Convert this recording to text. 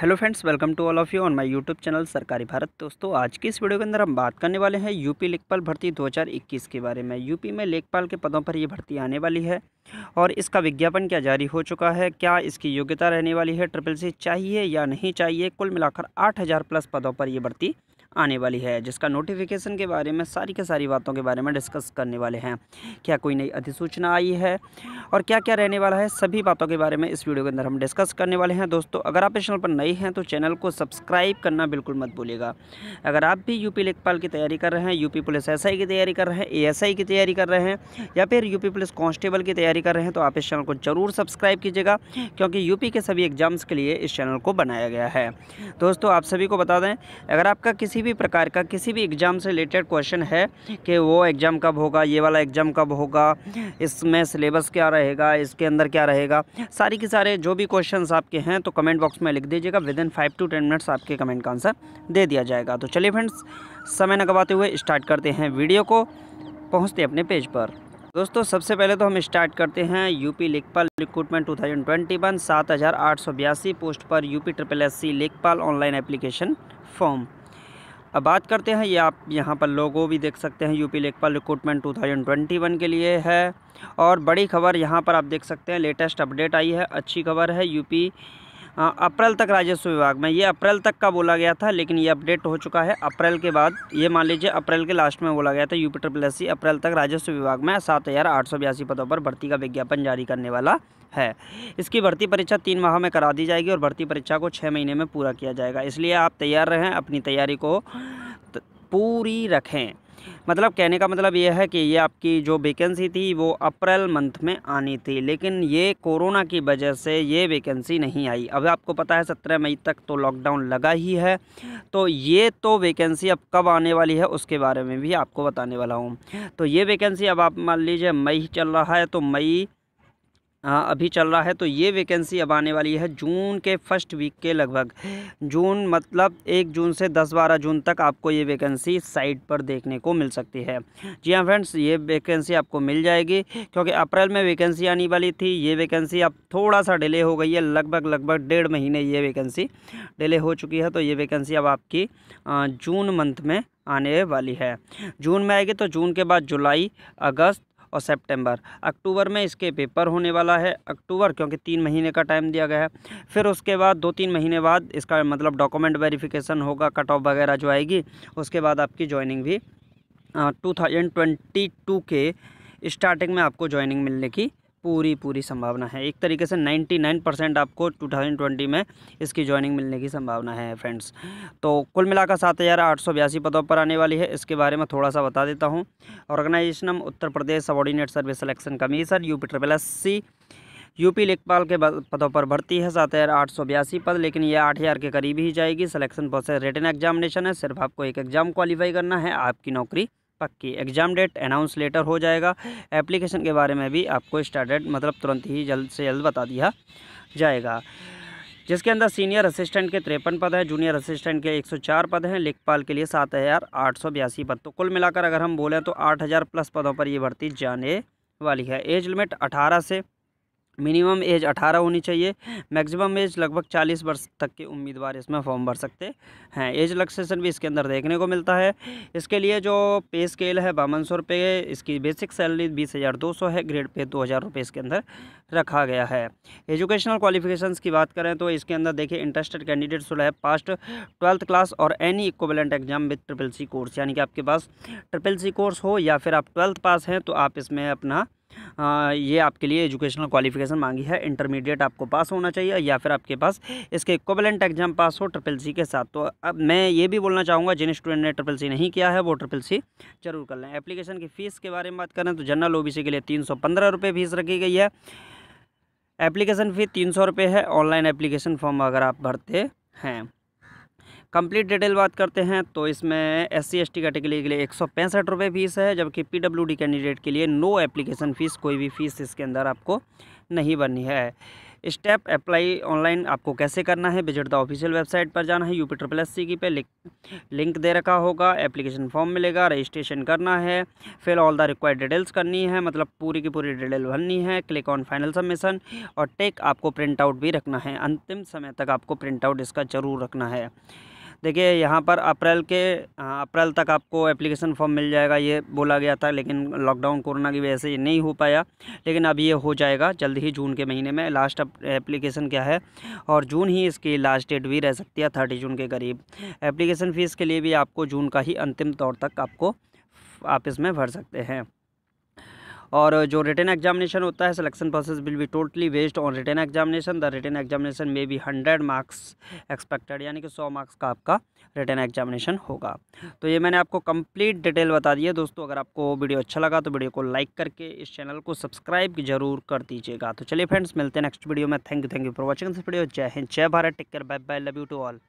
hello friends welcome to all of you on my YouTube channel Sarkari Bharat दोस्तों आज की इस वीडियो के अंदर हम बात करने वाले हैं यूपी लेखपाल भर्ती 2021 के बारे में यूपी में लेखपाल के पदों पर ये भर्ती आने वाली है और इसका विज्ञापन क्या जारी हो चुका है क्या इसकी योग्यता रहने वाली है ट्रिपल सी चाहिए या नहीं चाहिए कुल मिलाकर आठ प्लस पदों पर यह भर्ती आने वाली है जिसका नोटिफिकेशन के बारे में सारी के सारी बातों के बारे में डिस्कस करने वाले हैं क्या कोई नई अधिसूचना आई है और क्या क्या रहने वाला है सभी बातों के बारे में इस वीडियो के अंदर हम डिस्कस करने वाले हैं दोस्तों अगर आप इस चैनल पर नए हैं तो चैनल को सब्सक्राइब करना बिल्कुल मत भूलिएगा अगर आप भी यूपी लेखपाल की तैयारी कर रहे हैं यूपी पुलिस एस की तैयारी कर रहे हैं ए की तैयारी कर रहे हैं या फिर यूपी पुलिस कॉन्स्टेबल की तैयारी कर रहे हैं तो आप इस चैनल को ज़रूर सब्सक्राइब कीजिएगा क्योंकि यूपी के सभी एग्जाम्स के लिए इस चैनल को बनाया गया है दोस्तों आप सभी को बता दें अगर आपका किसी किसी भी प्रकार का किसी भी एग्ज़ाम से रिलेटेड क्वेश्चन है कि वो एग्ज़ाम कब होगा ये वाला एग्ज़ाम कब होगा इसमें सिलेबस क्या रहेगा इसके अंदर क्या रहेगा सारी के सारे जो भी क्वेश्चन आपके हैं तो कमेंट बॉक्स में लिख दीजिएगा within five to ten minutes आपके कमेंट का आंसर दे दिया जाएगा तो चलिए फ्रेंड्स समय न गवाते हुए स्टार्ट करते हैं वीडियो को पहुँचते अपने पेज पर दोस्तों सबसे पहले तो हम स्टार्ट करते हैं यूपी लेखपाल रिक्रूटमेंट 2021 बयासी पोस्ट पर यूपी ट्रिपल एस सी लेखपाल ऑनलाइन एप्लीकेशन फॉर्म अब बात करते हैं ये आप यहाँ पर लोगों भी देख सकते हैं यूपी लेखपाल रिक्रूटमेंट 2021 के लिए है और बड़ी खबर यहाँ पर आप देख सकते हैं लेटेस्ट अपडेट आई है अच्छी खबर है यूपी हाँ, अप्रैल तक राजस्व विभाग में ये अप्रैल तक का बोला गया था लेकिन ये अपडेट हो चुका है अप्रैल के बाद ये मान लीजिए अप्रैल के लास्ट में बोला गया था यूपी ट्रिपल एस अप्रैल तक राजस्व विभाग में सात हज़ार आठ सौ बयासी पदों पर भर्ती का विज्ञापन जारी करने वाला है इसकी भर्ती परीक्षा तीन माह में करा दी जाएगी और भर्ती परीक्षा को छः महीने में पूरा किया जाएगा इसलिए आप तैयार रहें अपनी तैयारी को पूरी रखें मतलब कहने का मतलब यह है कि ये आपकी जो वैकेंसी थी वो अप्रैल मंथ में आनी थी लेकिन ये कोरोना की वजह से ये वेकेंसी नहीं आई अब आपको पता है सत्रह मई तक तो लॉकडाउन लगा ही है तो ये तो वेकेंसी अब कब आने वाली है उसके बारे में भी आपको बताने वाला हूँ तो ये वेकेंसी अब आप मान लीजिए मई चल रहा है तो मई हाँ, अभी चल रहा है तो ये वैकेंसी अब आने वाली है जून के फर्स्ट वीक के लगभग जून मतलब एक जून से दस बारह जून तक आपको ये वैकेंसी साइट पर देखने को मिल सकती है जी हाँ फ्रेंड्स ये वैकेंसी आपको मिल जाएगी क्योंकि अप्रैल में वैकेंसी आने वाली थी ये वैकेंसी अब थोड़ा सा डिले हो गई है लगभग लगभग डेढ़ महीने ये वैकेंसी डिले हो चुकी है तो ये वैकेंसी अब आपकी जून मंथ में आने वाली है जून में आएगी तो जून के बाद जुलाई अगस्त और सितंबर अक्टूबर में इसके पेपर होने वाला है अक्टूबर क्योंकि तीन महीने का टाइम दिया गया है फिर उसके बाद दो तीन महीने बाद इसका मतलब डॉक्यूमेंट वेरिफिकेशन होगा कट ऑफ वगैरह जो आएगी उसके बाद आपकी ज्वाइनिंग भी टू थाउजेंड ट्वेंटी टू के स्टार्टिंग में आपको ज्वाइनिंग मिलने की पूरी पूरी संभावना है एक तरीके से 99 परसेंट आपको 2020 में इसकी ज्वाइनिंग मिलने की संभावना है फ्रेंड्स तो कुल मिलाकर सात हज़ार आठ सौ बयासी पदों पर आने वाली है इसके बारे में थोड़ा सा बता देता हूँ organisation Uttar Pradesh subordinate service selection commission UP triple S C UP लेखपाल के पदों पर भर्ती है सात हज़ार आठ सौ बयासी पद लेकिन यह आठ हज़ार के करीब ही जाएगी सिलेक्शन प्रोसेस रिटर्न एग्जामिनेशन है सिर्फ आपको एक एग्ज़ाम क्वालिफाई करना है आपकी नौकरी पक्की एग्ज़ाम डेट अनाउंस लेटर हो जाएगा एप्लीकेशन के बारे में भी आपको स्टार्टेड मतलब तुरंत ही जल्द से जल्द बता दिया जाएगा जिसके अंदर सीनियर असिस्टेंट के तिरपन पद हैं जूनियर असिस्टेंट के 104 पद हैं लेखपाल के लिए सात हज़ार आठ सौ बयासी पद तो कुल मिलाकर अगर हम बोलें तो आठ हज़ार प्लस पदों पर ये भर्ती जाने वाली है एज लिमिट अठारह से मिनिमम एज अठारह होनी चाहिए मैक्सिमम एज लगभग चालीस वर्ष तक के उम्मीदवार इसमें फॉर्म भर सकते हैं एज लक्सेशन भी इसके अंदर देखने को मिलता है इसके लिए जो पे स्केल है बावन सौ रुपये इसकी बेसिक सैलरी बीस हज़ार दो सौ है ग्रेड पे दो हज़ार रुपये इसके अंदर रखा गया है एजुकेशनल क्वालिफिकेशंस की बात करें तो इसके अंदर देखिए इंटरेस्टेड कैंडिडेट सुल है पास्ट ट्वेल्थ क्लास और any equivalent exam with triple C course यानी कि आपके पास ट्रिपल सी कोर्स हो या फिर आप ट्वेल्थ पास हैं तो आप इसमें अपना ये आपके लिए एजुकेशनल क्वालिफिकेशन मांगी है इंटरमीडिएट आपको पास होना चाहिए या फिर आपके पास इसके इक्वलेंट एग्जाम पास हो ट्रिपल सी के साथ तो अब मैं ये भी बोलना चाहूँगा जिन स्टूडेंट ने ट्रिपल सी नहीं किया है वो ट्रिपल सी जरूर कर लें एप्लीकेशन की फ़ीस के बारे में बात करें तो जनरल ओ के लिए तीन सौ फीस रखी गई है एप्लीकेशन फ़ी तीन सौ है ऑनलाइन एप्लीकेशन फॉर्म अगर आप भरते हैं कंप्लीट डिटेल बात करते हैं तो इसमें S C S T category के लिए एक सौ पैंसठ रुपये फ़ीस है जबकि पी डब्ल्यू डी कैंडिडेट के लिए नो एप्लीकेशन फ़ीस कोई भी फ़ीस इसके अंदर आपको नहीं बननी है स्टेप अप्लाई ऑनलाइन आपको कैसे करना है विजिट द ऑफिशियल वेबसाइट पर जाना है यूपी ट्रिपल एस सी की पे लिंक लिंक दे रखा होगा एप्लीकेशन फॉर्म मिलेगा रजिस्ट्रेशन करना है fill all the required details करनी है मतलब पूरी की पूरी डिटेल भरनी है क्लिक ऑन फाइनल सबमिशन और टेक आपको प्रिंट आउट भी रखना है अंतिम समय तक आपको प्रिंट आउट इसका ज़रूर रखना है देखिए यहाँ पर अप्रैल के अप्रैल तक आपको एप्लीकेशन फॉर्म मिल जाएगा ये बोला गया था लेकिन लॉकडाउन कोरोना की वजह से ये नहीं हो पाया लेकिन अब ये हो जाएगा जल्द ही जून के महीने में लास्ट एप्लीकेशन क्या है और जून ही इसकी लास्ट डेट भी रह सकती है थर्टी जून के करीब एप्लीकेशन फ़ीस के लिए भी आपको जून का ही अंतिम तौर तक आपको आप इसमें भर सकते हैं और जो रिटर्न एग्जामिनेशन होता है selection process will be totally based on written examination the written examination में बी हंड्रेड मार्क्स एक्सपेक्टेड यानी कि सौ मार्क्स का आपका रिटर्न एग्जामिनेशन होगा तो ये मैंने आपको कंप्लीट डिटेल बता दी है दोस्तों अगर आपको वीडियो अच्छा लगा तो वीडियो को लाइक करके इस चैनल को सब्सक्राइब जरूर कर दीजिएगा तो चलिए फ्रेंड्स मिलते हैं नेक्स्ट वीडियो में thank you thank you for watching this video जय हिंद जय Bharat take care bye bye love you to all